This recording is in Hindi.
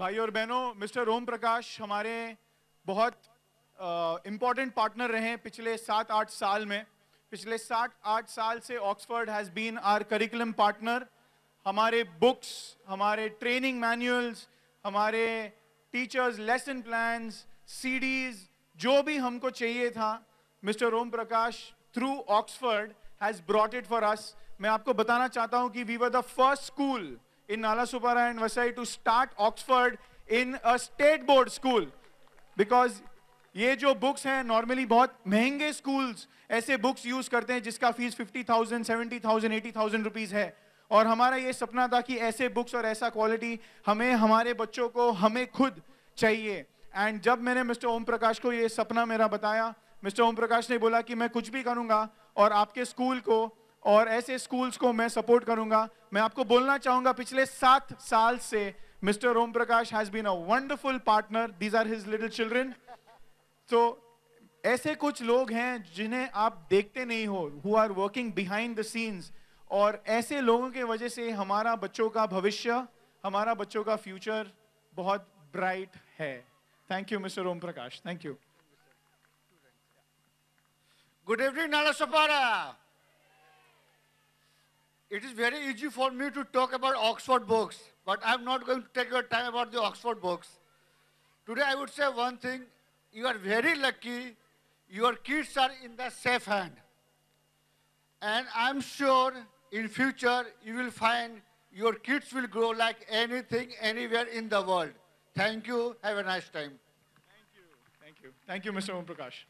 भाई और बहनों मिस्टर ओम प्रकाश हमारे बहुत इम्पॉर्टेंट पार्टनर रहे हैं पिछले सात आठ साल में पिछले सात आठ साल से Oxford has been our curriculum partner हमारे बुक्स हमारे ट्रेनिंग मैनुअल्स हमारे टीचर्स लेसन प्लान्स सीडीज जो भी हमको चाहिए था mister Om Prakash through Oxford has brought it for us मैं आपको बताना चाहता हूँ कि we were the first school in Subara and Vasai to start Oxford in a state board school because ये जो बुक्स हैं नॉर्मली बहुत महंगे स्कूल्स ऐसे बुक्स यूज करते हैं जिसका फीस 50,000, 70,000, 80,000 थाउजेंड है और हमारा ये सपना था कि ऐसे बुक्स और ऐसा क्वालिटी हमें हमारे बच्चों को हमें खुद चाहिए एंड जब मैंने मिस्टर ओम प्रकाश को ये सपना मेरा बताया मिस्टर ओम प्रकाश ने बोला कि मैं कुछ भी करूँगा और आपके स्कूल को और ऐसे स्कूल्स को मैं सपोर्ट करूंगा मैं आपको बोलना चाहूंगा पिछले सात साल से mister Om Prakash has been a wonderful partner these are his little children तो ऐसे कुछ लोग हैं जिन्हें आप देखते नहीं हो who are working behind the scenes और ऐसे लोगों के वजह से हमारा बच्चों का भविष्य हमारा बच्चों का फ्यूचर बहुत ब्राइट है thank you mister Om Prakash thank you good evening Nalasopara It is very easy for me to talk about Oxford books, but I'm not going to take your time about the Oxford books. Today I would say one thing, you are very lucky, your kids are in the safe hand. And I'm sure in future you will find your kids will grow like anything, anywhere in the world. Thank you. Have a nice time. Thank you. Thank you. Thank you, Mr. Om Prakash.